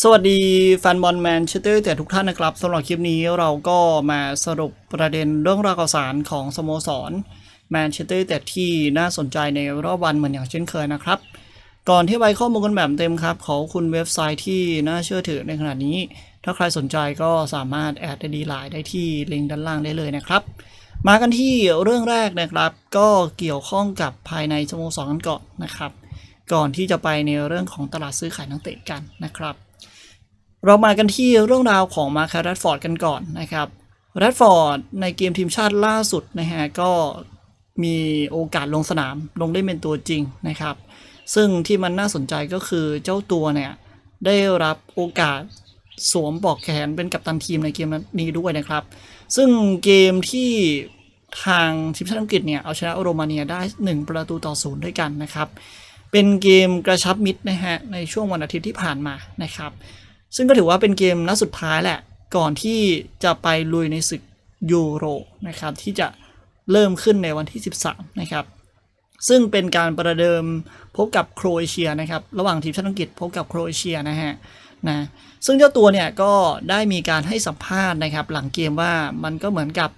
สวัสดีแฟนบอลแมนเชสเตอร์แต่ทุกท่านนะครับสำหรับคลิปนี้เราก็มาสรุปประเด็นเรื่องราวข่าวสารของสโมสรแมนเชสเตอร์แต่ที่น่าสนใจในรอบวันเหมือนอย่างเช่นเคยนะครับ ก่อนที่ไปข้อมูลกันแบบเต็มครับ ขอคุณเว็บไซต์ที่น่าเชื่อถือในขณะนี้ ถ้าใครสนใจก็สามารถแอดไ้ดีไลน์ได้ที่ลิงก์ด้านล่างได้เลยนะครับ มากันที่เรื่องแรกนะครับ ก็เกี่ยวข้องกับภายในสโมสรกันก่อนนะครับ ก่อนที่จะไปในเรื่องของตลาดซื้อขายนักเตะกันนะครับเรามากันที่เรื่องราวของมาคารัตฟอร์ดกันก่อนนะครับรัตฟอร์ดในเกมทีมชาติล่าสุดนะฮะก็มีโอกาสลงสนามลงได้เป็นตัวจริงนะครับ ซึ่งที่มันน่าสนใจก็คือเจ้าตัวเนี่ยได้รับโอกาสสวมบอกแขนเป็นกัปตันทีมในเกมนี้ด้วยนะครับ ซึ่งเกมที่ทางทีมชาติอังกฤษเนี่ยเอาชนะโรมาเนียได้ 1 ประตูต่อศูนย์ด้วยกันนะครับเป็นเกมกระชับมิตรนะฮะในช่วงวันอาทิตย์ที่ผ่านมานะครับซึ่งก็ถือว่าเป็นเกมนัดสุดท้ายแหละก่อนที่จะไปลุยในศึกยูโรนะครับที่จะเริ่มขึ้นในวันที่ 13 นะครับ ซึ่งเป็นการประเดิมพบกับโครเอเชียนะครับระหว่างทีมชาติอังกฤษ พบกับโครเอเชียนะฮะนะซึ่งเจ้าตัวเนี่ยก็ได้มีการให้สัมภาษณ์นะครับหลังเกมว่ามันก็เหมือนกับ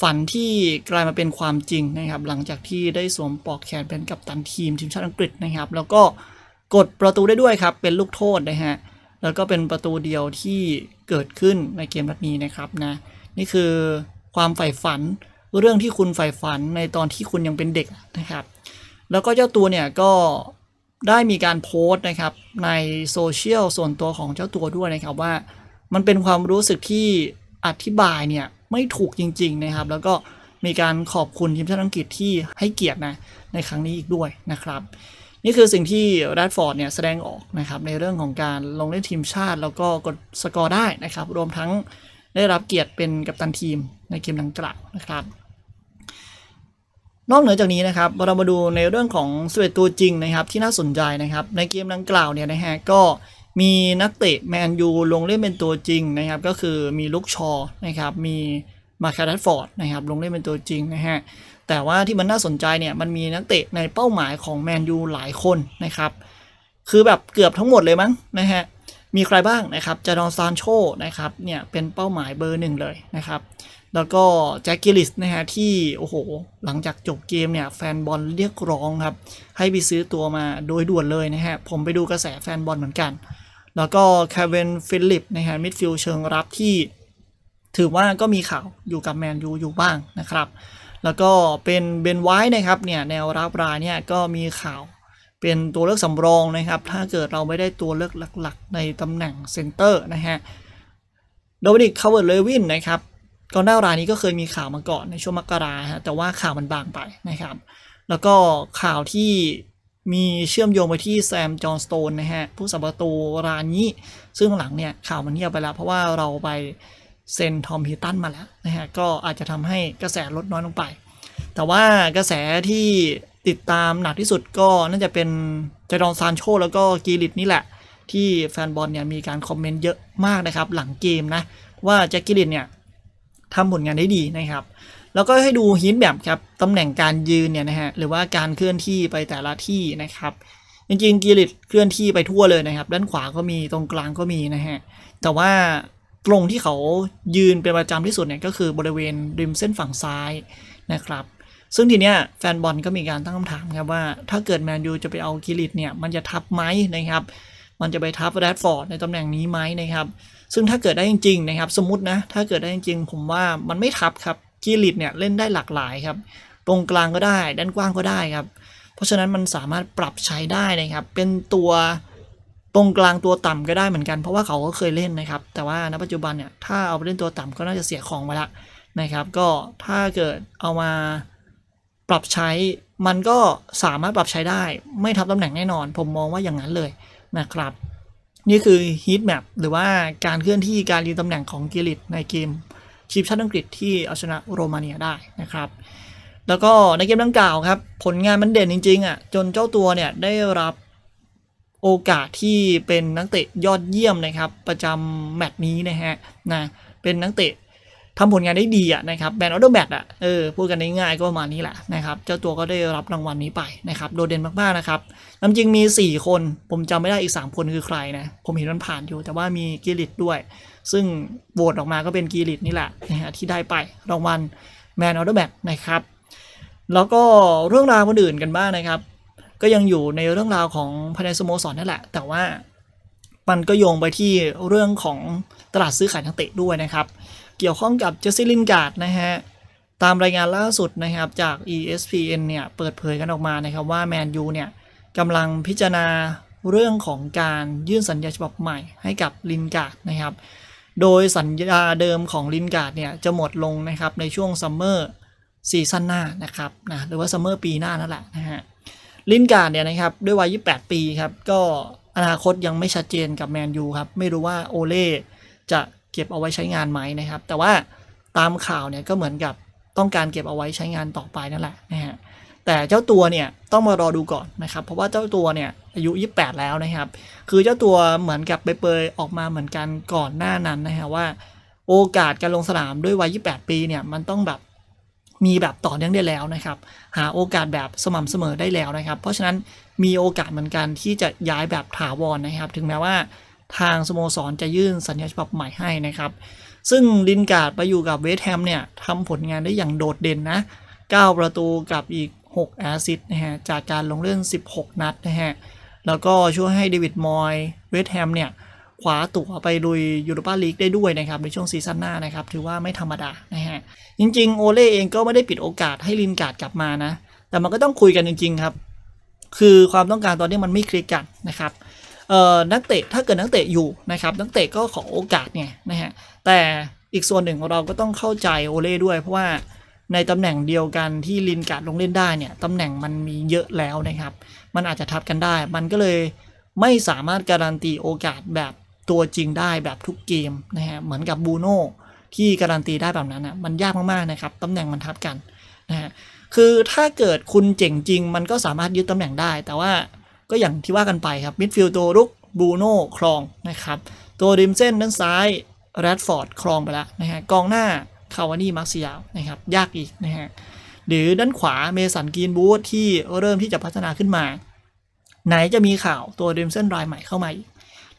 ฝันที่กลายมาเป็นความจริงนะครับ หลังจากที่ได้สวมปลอกแขนเป็นกัปตันทีมทีมชาติอังกฤษนะครับ แล้วก็กดประตูได้ด้วยครับเป็นลูกโทษนะฮะแล้วก็เป็นประตูเดียวที่เกิดขึ้นในเกมนัดนี้นะครับนะนี่คือความใฝ่ฝัน เรื่องที่คุณใฝ่ฝันในตอนที่คุณยังเป็นเด็กนะครับ แล้วก็เจ้าตัวเนี่ยก็ได้มีการโพสต์นะครับในโซเชียลส่วนตัวของเจ้าตัวด้วยนะครับว่ามันเป็นความรู้สึกที่อธิบายเนี่ยไม่ถูกจริง ๆนะครับ แล้วก็มีการขอบคุณทีมชาติอังกฤษที่ให้เกียรตินะในครั้งนี้อีกด้วยนะครับ นี่คือสิ่งที่แรดฟอร์ดเนี่ยแสดงออกนะครับในเรื่องของการลงเล่นทีมชาติ แล้วก็กดสกอร์ได้นะครับ รวมทั้งได้รับเกียรติเป็นกัปตันทีม ในเกมดังกล่าวนะครับ นอกเหนือจากนี้นะครับเรามาดูในเรื่องของสเวตตัวจริงนะครับ ที่น่าสนใจนะครับในเกมดังกล่าวเนี่ยนะฮะก็มีนักเตะแมนยูลงเล่นเป็นตัวจริงนะครับ ก็คือมีลุกชอนะครับมีมาคาร์ดฟอร์ดนะครับลงเล่นเป็นตัวจริงนะฮะ แต่ว่าที่มันน่าสนใจเนี่ยมันมีนักเตะในเป้าหมายของแมนยูหลายคนนะครับ คือแบบเกือบทั้งหมดเลยมั้งนะฮะ มีใครบ้างนะครับจารอนซานโชนะครับเนี่ยเป็นเป้าหมายเบอร์หนึ่งเลยนะครับ แล้วก็แจ็คกิลิสนะฮะที่โอ้โหหลังจากจบเกมเนี่ยแฟนบอลเรียกร้องครับให้ไปซื้อตัวมาโดยด่วนเลยนะฮะผมไปดูกระแสแฟนบอลเหมือนกันแล้วก็แคเวนฟิลิปนะฮะมิดฟิลเชิงรับที่ถือว่าก็มีข่าวอยู่กับแมนยูอยู่บ้างนะครับ แล้วก็เป็นเบนไว้นะครับเนี่ย แนวรับรายเนี่ยก็มีข่าวเป็นตัวเลือกสำรองนะครับ ถ้าเกิดเราไม่ได้ตัวเลือกหลักๆ ในตำแหน่งเซนเตอร์นะฮะ โดมินิกคาเวิร์ดเลวินนะครับก่อนหน้ารายนี้ก็เคยมีข่าวมาก่อนในช่วงมกราฮะแต่ว่าข่าวมันบางไปนะครับ แล้วก็ข่าวที่มีเชื่อมโยงไปที่แซมจอห์นสโตนนะฮะ ผู้สับประตูรานี้ ซึ่งหลังเนี่ย ข่าวมันเงียบไปแล้วเพราะว่าเราไปเซ็นทอมฮิตันมาแล้วนะฮะก็อาจจะทำให้กระแสลดน้อยลงไป แต่ว่ากระแสที่ติดตามหนักที่สุดก็น่าจะเป็นจดอนซานโชแล้วก็กีริตนี่แหละ ที่แฟนบอลเนี่ยมีการคอมเมนต์เยอะมากนะครับหลังเกมนะ ว่าแจ็คกีริตเนี่ยทำผลงานได้ดีนะครับแล้วก็ให้ดูฮินแบบครับ ตำแหน่งการยืนเนี่ยนะฮะ หรือว่าการเคลื่อนที่ไปแต่ละที่นะครับ จริง ๆกีริตเคลื่อนที่ไปทั่วเลยนะครับ ด้านขวาก็มีตรงกลางก็มีนะฮะ แต่ว่าตรงที่เขายืนเป็นประจำที่สุดเนี่ยก็คือบริเวณริมเส้นฝั่งซ้ายนะครับ ซึ่งทีเนี้ยแฟนบอลก็มีการตั้งคำถามครับว่า ถ้าเกิดแมนยูจะไปเอากิริตเนี่ย มันจะทับไหมนะครับ มันจะไปทับแรดฟอร์ดในตำแหน่งนี้ไหมนะครับ ซึ่งถ้าเกิดได้จริงๆนะครับ สมมตินะ ถ้าเกิดได้จริงผมว่ามันไม่ทับครับกีริตเนี่ยเล่นได้หลากหลายครับ ตรงกลางก็ได้ด้านกว้างก็ได้ครับ เพราะฉะนั้นมันสามารถปรับใช้ได้นะครับเป็นตัวตรงกลางตัวต่ำก็ได้เหมือนกัน เพราะว่าเขาก็เคยเล่นนะครับ แต่ว่าณปัจจุบันเนี่ยถ้าเอาไปเล่นตัวต่ำก็น่าจะเสียของไปละนะครับก็ถ้าเกิดเอามาปรับใช้มันก็สามารถปรับใช้ได้ ไม่ทับตำแหน่งแน่นอนผมมองว่าอย่างนั้นเลยนะครับ นี่คือ heat map หรือว่าการเคลื่อนที่การยืนตำแหน่งของกิริตในเกมทีมชาติอังกฤษที่เอาชนะโรมาเนียได้ นะครับ แล้วก็ในเกมดังกล่าวครับ ผลงานมันเด่นจริงๆอ่ะจนเจ้าตัวเนี่ยได้รับโอกาสที่เป็นนักเตะยอดเยี่ยมนะครับประจำแมตช์นี้นะฮะนะเป็นนักเตะทำผลงานได้ดีอ่ะนะครับแบนออเดอร์แมตอ่ะเออพูดกันง่ายๆก็ประมาณนี้แหละนะครับเจ้าตัวก็ได้รับรางวัลนนี้ไปนะครับโดดเด่นมากๆนะครับน้ำจริงมี 4 คนผมจำไม่ได้อีก3คนคือใครนะผมเห็นมันผ่านอยู่ แต่ว่ามีกิริตด้วยซึ่งโหวตออกมาก็เป็นกีริตนี่แหละที่ได้ไปรางวัลแมนออเดอร์แบ็นะครับแล้วก็เรื่องราวคนอื่นกันบ้างนะครับ ก็ยังอยู่ในเรื่องราวของภายในสโมสรนั่นแหละ แต่ว่ามันก็โยงไปที่เรื่องของตลาดซื้อขายนักเตะด้วยนะครับ เกี่ยวข้องกับเจสซี่ลินการ์ดนะฮะ ตามรายงานล่าสุดนะครับจาก ESPN เนี่ยเปิดเผยกันออกมานะครับว่าแมนยูเนี่ยกำลังพิจารณาเรื่องของการยื่นสัญญาฉบับใหม่ ให้กับลินการ์ดนะครับโดยสัญญาเดิมของลินการ์ดเนี่ยจะหมดลงนะครับในช่วงซัมเมอร์ซีซั่นหน้านะครับนะหรือว่าซัมเมอร์ปีหน้านั่นแหละนะฮะลินการ์ดเนี่ยนะครับด้วยวัย28 ปีครับก็อนาคตยังไม่ชัดเจนกับแมนยูครับ ไม่รู้ว่าโอเล่จะเก็บเอาไว้ใช้งานไหมนะครับ แต่ว่าตามข่าวเนี่ยก็เหมือนกับต้องการเก็บเอาไว้ใช้งานต่อไปนั่นแหละนะฮะแต่เจ้าตัวเนี่ยต้องมารอดูก่อนนะครับ เพราะว่าเจ้าตัวเนี่ย อายุ 28 แล้วนะครับ คือเจ้าตัวเหมือนกับไปเปยออกมาเหมือนกันก่อนหน้านั้นนะฮะว่า โอกาสการลงสนามด้วยวัย 28 ปีเนี่ย มันต้องแบบมีแบบต่อเนื่องได้แล้วนะครับ หาโอกาสแบบสม่ำเสมอได้แล้วนะครับ เพราะฉะนั้นมีโอกาสเหมือนกันที่จะย้ายแบบถาวรนนะครับ ถึงแม้ว่าทางสโมสรจะยื่นสัญญาฉบับใหม่ให้นะครับซึ่งลินการ์ดไปอยู่กับเวสแฮมเนี่ยทำผลงานได้อย่างโดดเด่นนะ 9 ประตูกับอีก6แอสซิสนะฮะ จากการลงเล่น16 นัดนะฮะ แล้วก็ช่วยให้เดวิดมอยเวสแฮมเนี่ย ขว้าตั๋วไปลุยยูโรปาลีกได้ด้วยนะครับ ในช่วงซีซั่นหน้านะครับ ถือว่าไม่ธรรมดานะฮะ จริงๆ โอเล่เองก็ไม่ได้ปิดโอกาสให้ลินการ์ดกลับมานะ แต่มันก็ต้องคุยกันจริง ๆครับ คือความต้องการตอนนี้มันไม่คลิกกันนะครับนักเตะถ้าเกิดนักเตะอยู่นะครับนักเตะก็ขอโอกาสไงนะฮะแต่อีกส่วนหนึ่งเราก็ต้องเข้าใจโอเล่ด้วย เพราะว่าในตำแหน่งเดียวกันที่ลินการ์ดลงเล่นได้เนี่ยตำแหน่งมันมีเยอะแล้วนะครับ มันอาจจะทับกันได้มันก็เลยไม่สามารถการันตีโอกาสแบบตัวจริงได้แบบทุกเกมนะฮะเหมือนกับบูโน่ที่การันตีได้แบบนั้นอ่ะมันยากมากๆนะครับตำแหน่งมันทับกันนะฮะคือถ้าเกิดคุณเจ๋งจริง มันก็สามารถยึดตำแหน่งได้ แต่ว่าก็อย่างที่ว่ากันไปครับมิดฟิลด์ตัวรุกบูโน่ครองนะครับ ตัวริมเส้นด้านซ้ายแรดฟอร์ดครองไปแล้วนะฮะกองหน้าคาวานี่มาร์ซียนะครับ ยากอีกนะฮะ หรือด้านขวาเมสันกีนบูธที่เริ่มที่จะพัฒนาขึ้นมา ไหนจะมีข่าวตัวเดมเซนรายใหม่เข้ามาอีก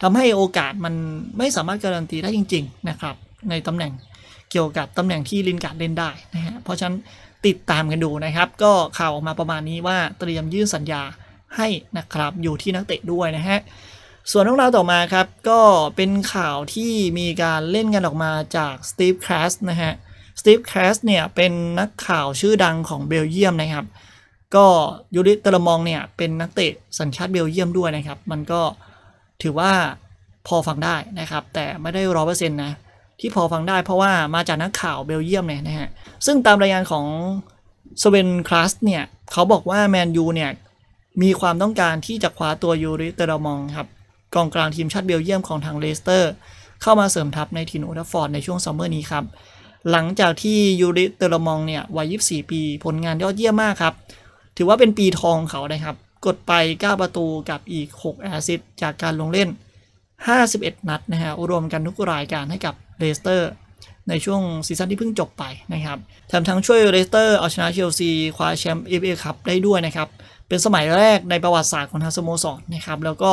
ทำให้โอกาสมันไม่สามารถการันตีได้จริง ๆ นะครับ ในตำแหน่งเกี่ยวกับตำแหน่งที่ลินการ์ดเล่นได้นะฮะเพราะฉะนั้นติดตามกันดูนะครับ ก็ข่าวออกมาประมาณนี้ว่าเตรียมยื่นสัญญาให้นะครับอยู่ที่นักเตะด้วยนะฮะส่วนเรื่องราวต่อมาครับ ก็เป็นข่าวที่มีการเล่นกันออกมาจากสตีฟคลาสนะฮะสตีฟแคสเนี่ยเป็นนักข่าวชื่อดังของเบลเยียมนะครับ ก็ยูริเตอร์มองเนี่ยเป็นนักเตะสัญชาติเบลเยียมด้วยนะครับ มันก็ถือว่าพอฟังได้นะครับ แต่ไม่ได้ร้อเปอร์เซ็นต์นะ ที่พอฟังได้เพราะว่ามาจากนักข่าวเบลเยียมเนี่ยนะฮะ ซึ่งตามรายงานของสเวนคลาสเนี่ย เขาบอกว่าแมนยูเนี่ยมีความต้องการที่จะคว้าตัวยูริเตอร์มองครับ กองกลางทีมชาติเบลเยียมของทางเลสเตอร์เข้ามาเสริมทัพในทีมโอทัฟอร์ดในช่วงซัมเมอร์นี้ครับหลังจากที่ยูริเตอร์มองเนี่ยวัย24 ปีผลงานยอดเยี่ยมมากครับ ถือว่าเป็นปีทองเขานะครับกดไป 9 ประตูกับอีก 6 แอสซิสต์จากการลงเล่น 51 นัดนะฮะรวมกันทุกรายการให้กับเลสเตอร์ ในช่วงซีซั่นที่เพิ่งจบไปนะครับ แถมทั้งช่วยเลสเตอร์เอาชนะเชลซีคว้าแชมป์เอฟเอคัพได้ด้วยนะครับ เป็นสมัยแรกในประวัติศาสตร์ของทางสโมสรนนะครับแล้วก็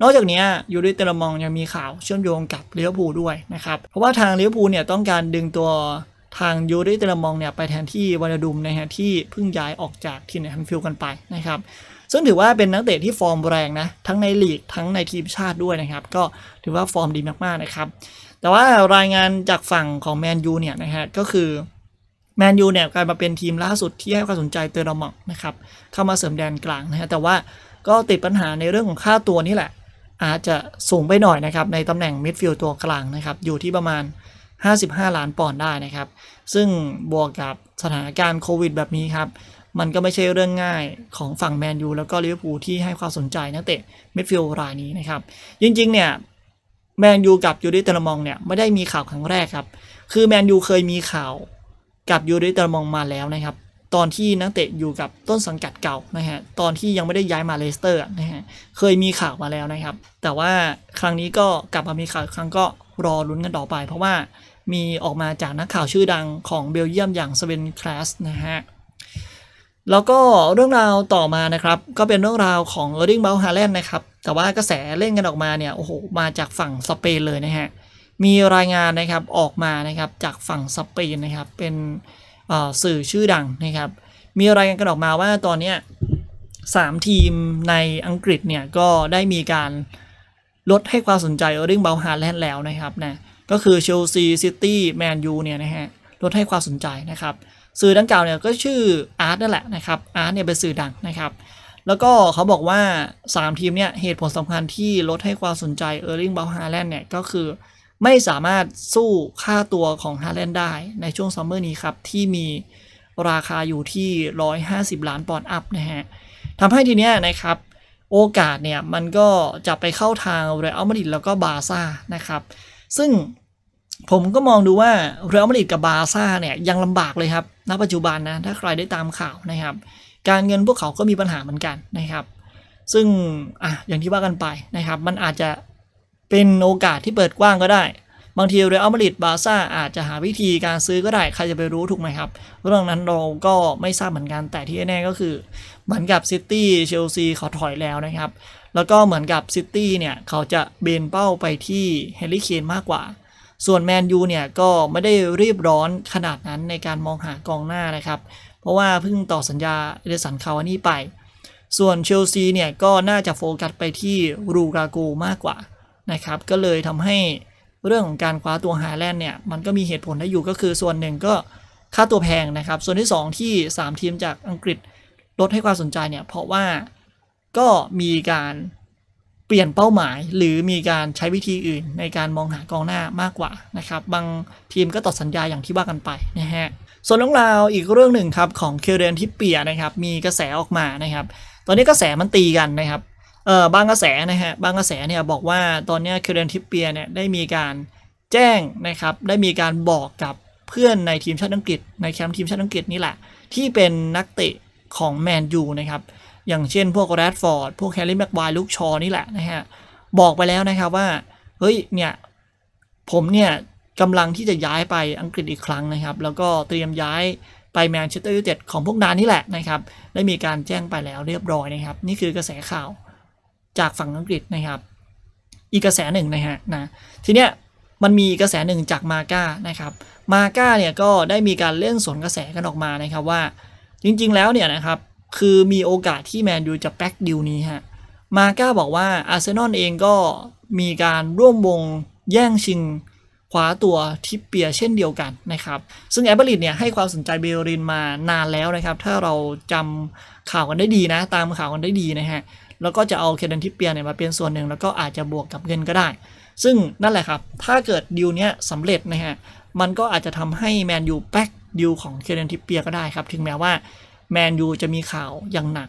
นอกจากนี้ยูริเตลมองยังมีข่าวเชื่อมโยงกับเลี้ยวภูด้วยนะครับ เพราะว่าทางเลี้ยวภูเนี่ยต้องการดึงตัวทางยูริเตลมองเนี่ยไปแทนที่วานดุมนะฮะที่เพิ่งย้ายออกจากทีมแนฮันฟิลกันไปนะครับซึ่งถือว่าเป็นนักเตะที่ฟอร์มแรงนะทั้งในลีกทั้งในทีมชาติด้วยนะครับ ก็ถือว่าฟอร์มดีมากๆนะครับ แต่ว่ารายงานจากฝั่งของแมนยูเนี่ยนะฮะก็คือแมนยูเนี่ยกลายมาเป็นทีมล่าสุดที่ให้ความสนใจเตอร์ดอมอกนะครับเข้ามาเสริมแดนกลางนะฮะแต่ว่าก็ติดปัญหาในเรื่องของค่าตัวนี่แหละอาจจะสูงไปหน่อยนะครับ ในตำแหน่งมิดฟิลด์ตัวกลางนะครับ อยู่ที่ประมาณ 55 ล้านปอนด์ได้นะครับ ซึ่งบวกกับสถานการณ์โควิดแบบนี้ครับ มันก็ไม่ใช่เรื่องง่ายของฝั่งแมนยูแล้วก็ลิเวอร์พูลที่ให้ความสนใจนักเตะมิดฟิลด์รายนี้นะครับ จริง ๆ เนี่ยแมนยูกับยูริเตอร์มองเนี่ย ไม่ได้มีข่าวครั้งแรกครับ คือแมนยูเคยมีข่าวกับยูริเตอร์มองมาแล้วนะครับตอนที่นักเตะอยู่กับต้นสังกัดเก่านะฮะตอนที่ยังไม่ได้ย้ายมาเลสเตอร์นะฮะเคยมีข่าวมาแล้วนะครับ แต่ว่าครั้งนี้ก็กลับมามีข่าวครั้งก็รอลุ้นกันต่อไป เพราะว่ามีออกมาจากนักข่าวชื่อดังของเบลเยียมอย่างสเวนคลาสนะฮะแล้วก็เรื่องราวต่อมานะครับก็เป็นเรื่องราวของเออร์ดิงเบลฮาแลนด์นะครับแต่ว่ากระแสเล่นกันออกมาเนี่ยโอ้โหมาจากฝั่งสเปนเลยนะฮะ มีรายงานนะครับออกมานะครับจากฝั่งสเปนนะครับเป็นสื่อชื่อดังนะครับ มีรายงานกันออกมาว่าตอนนี้สามทีมในอังกฤษเนี่ยก็ได้มีการลดให้ความสนใจเรื่องเบลฮาแลนด์แล้วนะครับนะก็คือเชลซีซิตี้แมนยูเนี่ยนะฮะ ลดให้ความสนใจนะครับสื่อดังกล่าวเนี่ยก็ชื่ออาร์ตนั่นแหละนะครับอาร์ตเนี่ยเป็นสื่อดังนะครับ แล้วก็เขาบอกว่า 3 ทีมเนี่ย เหตุผลสำคัญที่ลดให้ความสนใจเออร์ลิงเบลฮาแลนด์เนี่ยก็คือไม่สามารถสู้ค่าตัวของฮาแลนด์ได้ ในช่วงซัมเมอร์นี้ครับ ที่มีราคาอยู่ที่ 150 ล้านปอนด์อัพนะฮะทำให้ทีเนี้ยนะครับโอกาสเนี่ยมันก็จะไปเข้าทางเรอัลมาดริดแล้วก็บาซ่านะครับ ซึ่งผมก็มองดูว่าเรอัลมาดริดกับบาซ่าเนี่ยยังลำบากเลยครับ ณปัจจุบันนะ ถ้าใครได้ตามข่าวนะครับ การเงินพวกเขาก็มีปัญหาเหมือนกันนะครับ ซึ่งอ่ะอย่างที่ว่ากันไปนะครับ มันอาจจะเป็นโอกาสที่เปิดกว้างก็ได้ บางทีเรอัลมาดริดบาซ่าอาจจะหาวิธีการซื้อก็ได้ ใครจะไปรู้ถูกไหมครับเรื่องนั้นเราก็ไม่ทราบเหมือนกัน แต่ที่แน่ก็คือ เหมือนกับซิตี้เชลซีเขาถอยแล้วนะครับ แล้วก็เหมือนกับซิตี้เนี่ยเขาจะเบนเป้าไปที่เฮลิเคนมากกว่า ส่วนแมนยูเนี่ยก็ไม่ได้รีบร้อนขนาดนั้นในการมองหากองหน้านะครับ เพราะว่าเพิ่งต่อสัญญาเอเดสันคาวานี่ไป ส่วนเชลซีเนี่ยก็น่าจะโฟกัสไปที่รูกาโกมากกว่านะครับก็เลยทำให้เรื่องของการคว้าตัวฮาแลนด์เนี่ยมันก็มีเหตุผลได้อยู่ก็คือส่วนหนึ่งก็ค่าตัวแพงนะครับ ส่วนที่2ที่ 3 ทีมจากอังกฤษลดให้ความสนใจเนี่ยเพราะว่าก็มีการเปลี่ยนเป้าหมาย หรือมีการใช้วิธีอื่นในการมองหากองหน้ามากกว่านะครับ บางทีมก็ตัดสัญญาอย่างที่ว่ากันไปนะฮะส่วนเรื่องราวอีกเรื่องหนึ่งครับของเคเรนทิเปียนะครับมีกระแสออกมานะครับ ตอนนี้กระแสมันตีกันนะครับเอ่อบางกระแสนะฮะ บางกระแสเนี่ยบอกว่าตอนนี้เคเรนทิปเปียเนี่ยได้มีการแจ้งนะครับ ได้มีการบอกกับเพื่อนในทีมชาติอังกฤษในแคมป์ทีมชาติอังกฤษนี่แหละ ที่เป็นนักเตะของแมนยูนะครับ อย่างเช่นพวกแรดฟอร์ด พวกแฮร์รี่แม็กไวลูกชอ นี่แหละนะฮะ บอกไปแล้วนะครับว่า เฮ้ย เนี่ย ผมเนี่ยกำลังที่จะย้ายไปอังกฤษอีกครั้งนะครับ แล้วก็เตรียมย้ายไปแมนเชสเตอร์ยูไนเต็ดของพวกนานนี่แหละนะครับ ได้มีการแจ้งไปแล้วเรียบร้อยนะครับ นี่คือกระแสข่าวจากฝั่งอังกฤษนะครับ อีกกระแสหนึ่งนะฮะนะทีเนี้ยมันมีกระแสหนึ่งจากมาก้านะครับมาก้าเนี่ยก็ได้มีการเล่นสวนกระแสกันออกมานะครับว่า จริงๆ แล้วเนี่ยนะครับ คือมีโอกาสที่แมนยูจะแบ็กดิวนี้ฮะมาก้าบอกว่าอาร์เซนอลเองก็มีการร่วมวงแย่งชิงคว้าตัวทิปเปียเช่นเดียวกันนะครับซึ่งแอบเปิลลิเนี่ยให้ความสนใจเบลรินมานานแล้วนะครับ ถ้าเราจำข่าวกันได้ดีนะ ตามข่าวกันได้ดีนะฮะแล้วก็จะเอาเคเดนทิเปียเนี่ยมาเป็นส่วนหนึ่งแล้วก็อาจจะบวกกับเงินก็ได้ ซึ่งนั่นแหละครับ ถ้าเกิดดิวเนี้ยสำเร็จนะฮะ มันก็อาจจะทำให้แมนยูแบ็กดิวของเคเดนทิเปียก็ได้ครับ ถึงแม้ว่าแมนยูจะมีข่าวอย่างหนัก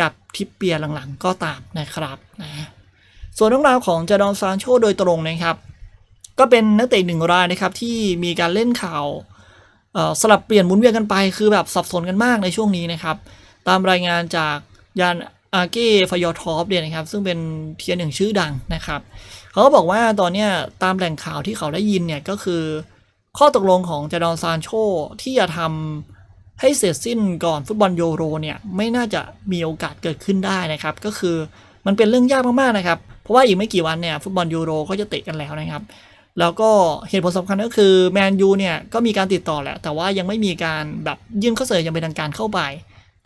กับทิปเปียหลังๆ ก็ตามนะครับนะส่วนเรื่องราวของจดอนซานโชโดยตรงนะครับ ก็เป็นนักเตะหนึ่งรายนะครับที่มีการเล่นข่าวสลับเปลี่ยนหมุนเวียนกันไป คือแบบสับสนกันมากในช่วงนี้นะครับ ตามรายงานจากยานอาเก้ฟยอทอปเนี่ยนะครับซึ่งเป็นเทียนหนึ่งชื่อดังนะครับ เขาบอกว่าตอนนี้ตามแหล่งข่าวที่เขาได้ยินเนี่ยก็คือ ข้อตกลงของเจดอนซานโช ที่จะทำให้เสร็จสิ้นก่อนฟุตบอลยูโรเนี่ย ไม่น่าจะมีโอกาสเกิดขึ้นได้นะครับ ก็คือมันเป็นเรื่องยากมากๆนะครับ เพราะว่าอีกไม่กี่วันเนี่ยฟุตบอลยูโรก็จะเตะกันแล้วนะครับ แล้วก็เหตุผลสำคัญก็คือแมนยูเนี่ยก็มีการติดต่อแหละแต่ว่ายังไม่มีการแบบยื่นข้อเสนออย่างเป็นทางการเข้าไป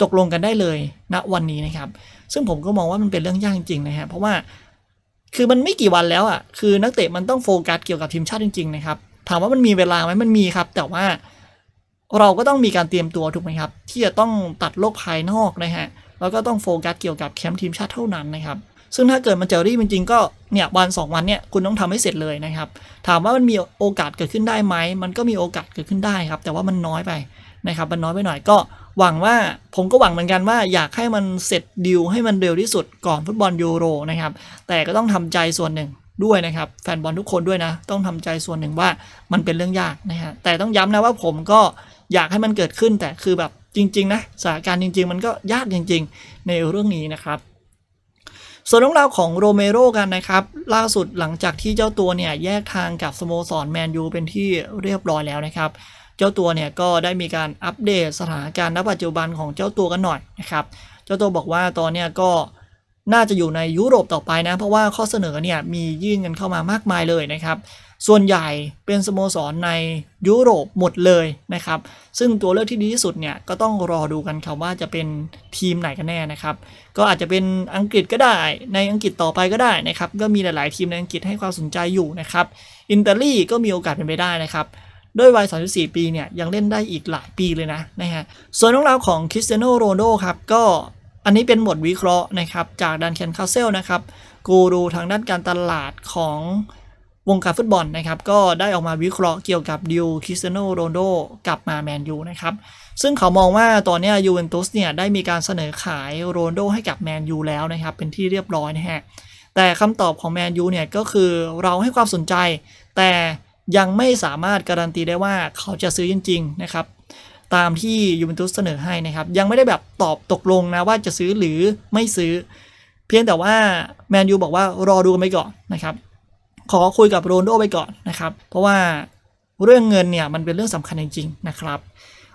ตกลงกันได้เลยณนะวันนี้นะครับ ซึ่งผมก็มองว่ามันเป็นเรื่องยากจริงๆนะครับเพราะว่าคือมันไม่กี่วันแล้วอ่ะคือนักเตะมันต้องโฟกัสเกี่ยวกับทีมชาติจริงๆนะครับ ถามว่ามันมีเวลาไหมมันมีครับ แต่ว่าเราก็ต้องมีการเตรียมตัวถูกไหมครับ ที่จะต้องตัดโลกภายนอกนะฮะแล้วก็ต้องโฟกัสเกี่ยวกับแคมป์ทีมชาติเท่านั้นนะครับซึ่งถ้าเกิดมันจะรีบจริงๆก็เนี่ยวัน2 วันเนี่ยคุณต้องทำให้เสร็จเลยนะครับถามว่ามันมีโอกาสเกิดขึ้นได้ไหมมันก็มีโอกาสเกิดขึ้นได้ครับแต่ว่ามันน้อยไปนะครับมันน้อยไปหน่อยก็หวังว่าผมก็หวังเหมือนกันว่า อยากให้มันเสร็จดิวให้มันเร็วที่สุดก่อนฟุตบอลยูโรนะครับ แต่ก็ต้องทำใจส่วนหนึ่งด้วยนะครับ แฟนบอลทุกคนด้วยนะต้องทำใจส่วนหนึ่งว่ามันเป็นเรื่องยากนะฮะแต่ต้องย้ำนะว่าผมก็อยากให้มันเกิดขึ้นแต่คือแบบจริงๆนะสถานการณ์จริง ๆ มันก็ยากจริง ๆ ในเรื่องนี้นะครับส่วนเรื่องราวของโรเมโรกันนะครับ ล่าสุดหลังจากที่เจ้าตัวเนี่ยแยกทางกับสโมสรแมนยูเป็นที่เรียบร้อยแล้วนะครับเจ้าตัวเนี่ยก็ได้มีการอัปเดตสถานการณ์ณปัจจุบันของเจ้าตัวกันหน่อยนะครับ เจ้าตัวบอกว่าตอนนี้ก็น่าจะอยู่ในยุโรปต่อไปนะ เพราะว่าข้อเสนอเนี่ยมียื่นกันเข้ามามากมายเลยนะครับ ส่วนใหญ่เป็นสโมสรในยุโรปหมดเลยนะครับ ซึ่งตัวเลือกที่ดีที่สุดเนี่ยก็ต้องรอดูกันครับว่าจะเป็นทีมไหนกันแน่นะครับ ก็อาจจะเป็นอังกฤษก็ได้ในอังกฤษต่อไปก็ได้นะครับ ก็มีหลาย ๆ ทีมในอังกฤษให้ความสนใจอยู่นะครับ อินเตอร์ลี่ก็มีโอกาสเป็นไปได้นะครับด้วยวัย 34 ปี เนี่ย ยังเล่นได้อีกหลายปีเลยนะ นะฮะส่วนเรื่องราวของคริสเตียโนโรนโดครับ ก็อันนี้เป็นบทวิเคราะห์นะครับ จากดันเคนคาเซลนะครับ กูรูทางด้านการตลาดของวงการฟุตบอลนะครับ ก็ได้ออกมาวิเคราะห์เกี่ยวกับดิวคริสเตียโนโรนโดกลับมาแมนยูนะครับ ซึ่งเขามองว่าตอนนี้ยูเวนตุสเนี่ย ได้มีการเสนอขายโรนโดให้กับแมนยูแล้วนะครับ เป็นที่เรียบร้อยนะฮะ แต่คำตอบของแมนยูเนี่ยก็คือเราให้ความสนใจ แต่ยังไม่สามารถการันตีได้ว่าเขาจะซื้อจริง ๆนะครับ ตามที่ยูเวนตุสเสนอให้นะครับ ยังไม่ได้แบบตอบตกลงนะว่าจะซื้อหรือไม่ซื้อ เพียงแต่ว่าแมนยูบอกว่ารอดูไปก่อนนะครับ ขอคุยกับโรนโดไปก่อนนะครับ เพราะว่าเรื่องเงินเนี่ยมันเป็นเรื่องสำคัญจริง ๆนะครับ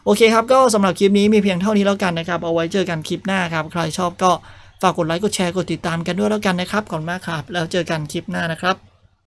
โอเคครับก็สำหรับคลิปนี้มีเพียงเท่านี้แล้วกันนะครับ เอาไว้เจอกันคลิปหน้าครับ ใครชอบก็ฝากกดไลค์กดแชร์กดติดตามกันด้วยแล้วกันนะครับขอบคุณมากครับ แล้วเจอกันคลิปหน้านะครับ